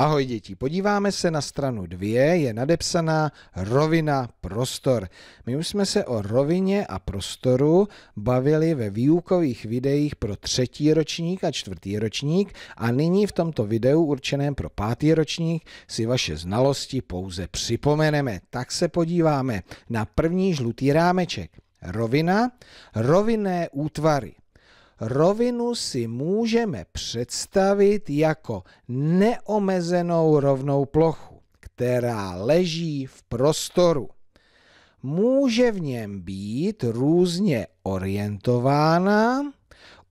Ahoj děti, podíváme se na stranu 2, je nadepsaná rovina prostor. My už jsme se o rovině a prostoru bavili ve výukových videích pro třetí ročník a čtvrtý ročník a nyní v tomto videu určeném pro pátý ročník si vaše znalosti pouze připomeneme. Tak se podíváme na první žlutý rámeček. Rovina, rovinné útvary. Rovinu si můžeme představit jako neomezenou rovnou plochu, která leží v prostoru. Může v něm být různě orientována,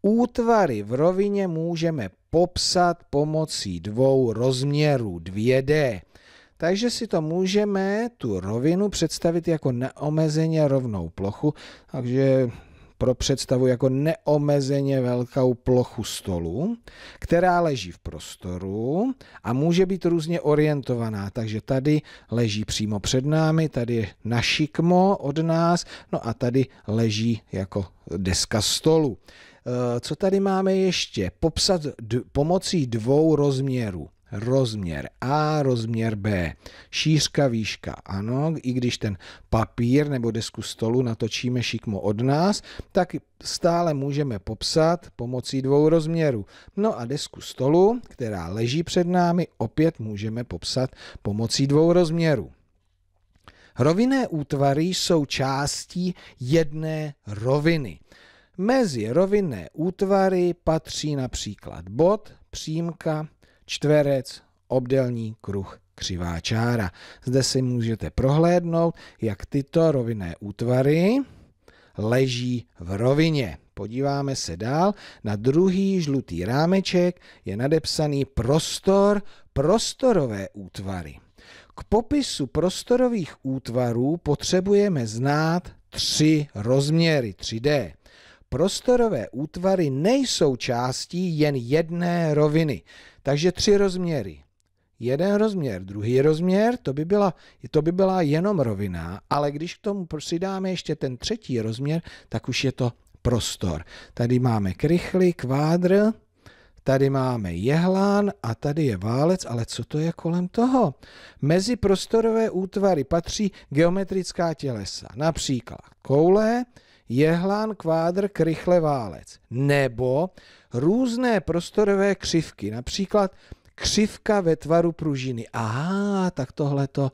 Útvary v rovině můžeme popsat pomocí dvou rozměrů 2D. Takže si to můžeme, tu rovinu, představit jako neomezeně rovnou plochu, takže pro představu jako neomezeně velkou plochu stolu, která leží v prostoru a může být různě orientovaná. Takže tady leží přímo před námi, tady je našikmo od nás, no a tady leží jako deska stolu. E, co tady máme ještě? Popsat d- pomocí dvou rozměrů rozměr A, rozměr B, šířka, výška. Ano, i když ten papír nebo desku stolu natočíme šikmo od nás, tak stále můžeme popsat pomocí dvou rozměrů. No a desku stolu, která leží před námi, opět můžeme popsat pomocí dvou rozměrů. Rovinné útvary jsou částí jedné roviny. Mezi rovinné útvary patří například bod, přímka, čtverec, obdelní kruh, křivá čára. Zde si můžete prohlédnout, jak tyto rovinné útvary leží v rovině. Podíváme se dál. Na druhý žlutý rámeček je nadepsaný prostor, prostorové útvary. K popisu prostorových útvarů potřebujeme znát tři rozměry 3D prostorové útvary nejsou částí jen jedné roviny. Takže tři rozměry. Jeden rozměr, druhý rozměr, to by, byla, to by byla jenom rovina, ale když k tomu přidáme ještě ten třetí rozměr, tak už je to prostor. Tady máme krychly, kvádr, Tady máme jehlán a tady je válec, ale co to je kolem toho? Mezi prostorové útvary patří geometrická tělesa, například koule, jehlán kvádr krychle válec nebo různé prostorové křivky, například křivka ve tvaru pružiny. Aha, tak tohle to,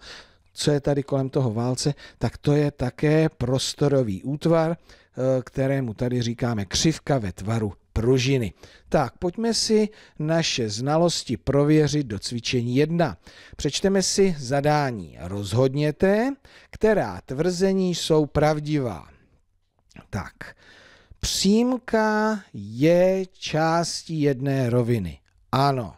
co je tady kolem toho válce, tak to je také prostorový útvar, eh, kterému tady říkáme křivka ve tvaru pružiny. Tak, pojďme si naše znalosti prověřit do cvičení 1. Přečteme si zadání. Rozhodněte, která tvrzení jsou pravdivá. Tak, přímka je částí jedné roviny. Ano.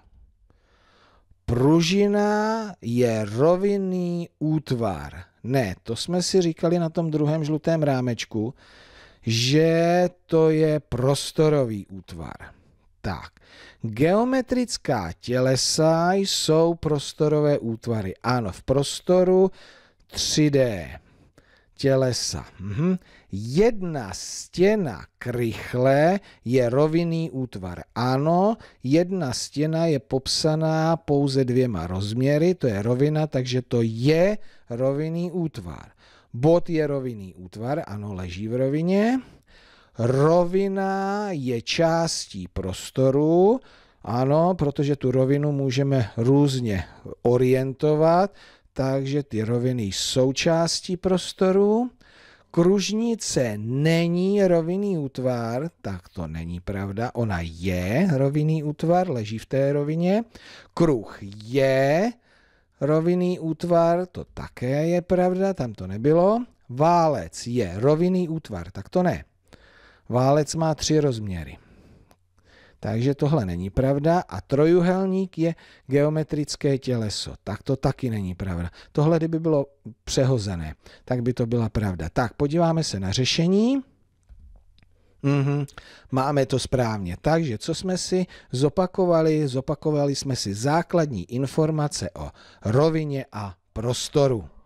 Pružina je rovinný útvar. Ne, to jsme si říkali na tom druhém žlutém rámečku, že to je prostorový útvar. Tak, geometrická tělesa jsou prostorové útvary. Ano, v prostoru 3D tělesa. Mhm. Jedna stěna krychle je rovinný útvar. Ano, jedna stěna je popsaná pouze dvěma rozměry, to je rovina, takže to je rovinný útvar. Bod je rovinný útvar, ano, leží v rovině. Rovina je částí prostoru, ano, protože tu rovinu můžeme různě orientovat, takže ty roviny jsou částí prostoru. Kružnice není rovinný útvar, tak to není pravda, ona je rovinný útvar, leží v té rovině. Kruh je rovinný útvar, to také je pravda, tam to nebylo. Válec je rovinný útvar, tak to ne. Válec má tři rozměry. Takže tohle není pravda a trojuhelník je geometrické těleso. Tak to taky není pravda. Tohle kdyby bylo přehozené, tak by to byla pravda. Tak, podíváme se na řešení. Mm-hmm. Máme to správně. Takže co jsme si zopakovali? Zopakovali jsme si základní informace o rovině a prostoru.